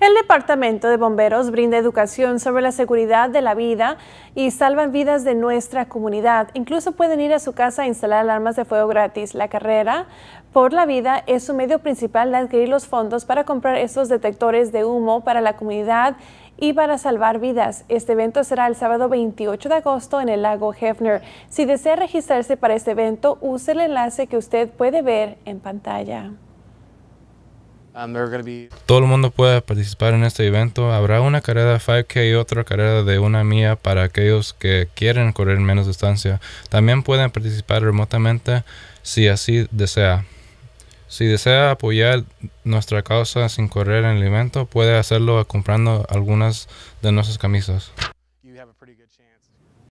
El Departamento de Bomberos brinda educación sobre la seguridad de la vida y salvan vidas de nuestra comunidad. Incluso pueden ir a su casa a instalar alarmas de fuego gratis. La carrera por la vida es su medio principal de adquirir los fondos para comprar estos detectores de humo para la comunidad y para salvar vidas. Este evento será el sábado 28 de agosto en el lago Hefner. Si desea registrarse para este evento, use el enlace que usted puede ver en pantalla. Um, Todo el mundo puede participar en este evento. Habrá una carrera de 5K y otra carrera de una mía para aquellos que quieren correr menos distancia. También pueden participar remotamente si así desea. Si desea apoyar nuestra causa sin correr en el evento, puede hacerlo comprando algunas de nuestras camisas.